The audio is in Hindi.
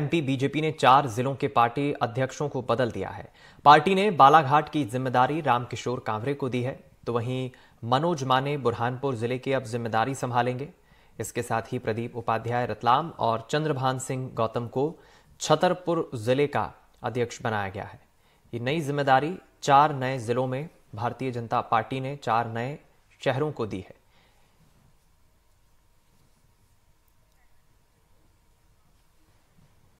एमपी बीजेपी ने चार जिलों के पार्टी अध्यक्षों को बदल दिया है पार्टी ने बालाघाट की जिम्मेदारी रामकिशोर कांवरे को दी है तो वहीं मनोज माने बुरहानपुर जिले की अब जिम्मेदारी संभालेंगे इसके साथ ही प्रदीप उपाध्याय रतलाम और चंद्रभान सिंह गौतम को छतरपुर जिले का अध्यक्ष बनाया गया है ये नई जिम्मेदारी चार नए जिलों में भारतीय जनता पार्टी ने चार नए शहरों को दी है